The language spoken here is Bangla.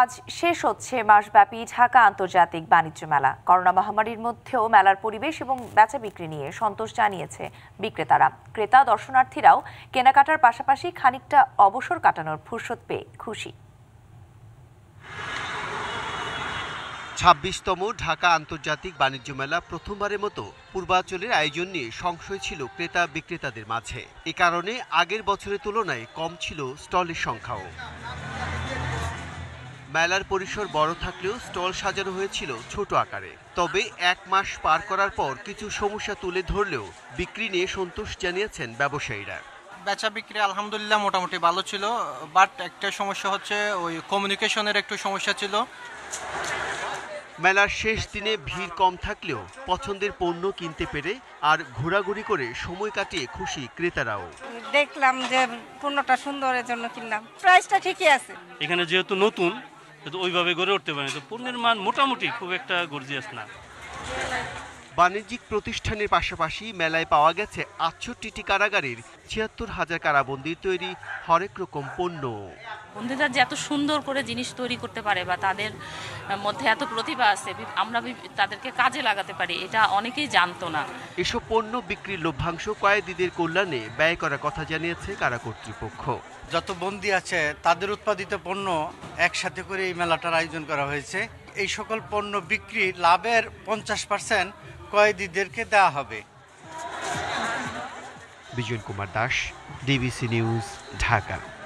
আজ শেষ হচ্ছে মাসব্যাপী ঢাকা আন্তর্জাতিক বাণিজ্য মেলা করোনা মহামারীর মধ্যেও মেলার পরিবেশ এবং বেচা বিক্রি নিয়ে সন্তোষ জানিয়েছে বিক্রেতারা ক্রেতা দর্শনার্থীরাও কেনাকাটার পাশাপাশি খানিকটা অবসর কাটানোর ফুরসত পেয়ে খুশি ছাব্বিশতম ঢাকা আন্তর্জাতিক বাণিজ্য মেলা প্রথমবারের মতো পূর্বাঞ্চলের আয়োজন নিয়ে সংশয় ছিল ক্রেতা বিক্রেতাদের মাঝে এ কারণে আগের বছরের তুলনায় কম ছিল স্টলের সংখ্যাও মেলার পরিসর বড় থাকলেও স্টল সাজানো হয়েছিল ছোট আকারে তবে এক মাস পার করার পর কিছু সমস্যা তুলে ধরলেও বিক্রি নিয়ে সন্তোষ জানিয়েছেন ব্যবসায়ীরা বেচা বিক্রি আলহামদুলিল্লাহ মোটামুটি ভালো ছিল বাট একটা সমস্যা হচ্ছে ওই কমিউনিকেশনের একটু সমস্যা ছিল মেলার শেষ দিনে ভিড় কম থাকলেও পছন্দের পণ্য কিনতে পেরে আর ঘোরাঘুরি করে সময় কাটিয়ে খুশি ক্রেতারাও দেখলাম যে পণ্যটা সুন্দরের জন্য কিনলাম প্রাইসটা ঠিকই আছে এখানে যেহেতু নতুন ওইভাবে গড়ে উঠতে পারে তো পণ্যের মান মোটামুটি খুব একটা গর্জিয়াস না বাণিজ্যিক প্রতিষ্ঠানের পাশাপাশি মেলায় পাওয়া গেছে আটষট্টিটি কারাগারের ছিয়াত্তর হাজার কারাবন্দির তৈরি হরেক রকম পণ্য বন্ধুরা যে এত সুন্দর করে জিনিস তৈরি করতে পারে বা তাদের মধ্যে এত প্রতিভা আছে আমরা তাদেরকে কাজে লাগাতে পারি এটা অনেকেই জানতো না এসব পণ্য বিক্রির লভ্যাংশ কয়েদিদের কল্যাণে ব্যয় করার কথা জানিয়েছে কারা কর্তৃপক্ষ যত বন্দি আছে তাদের উৎপাদিত পণ্য একসাথে করে এই মেলাটার আয়োজন করা হয়েছে এই সকল পণ্য বিক্রি লাভের পঞ্চাশ পার্সেন্ট কয়েদিদেরকে দেওয়া হবে বিজন কুমার দাস ডিবিসি নিউজ ঢাকা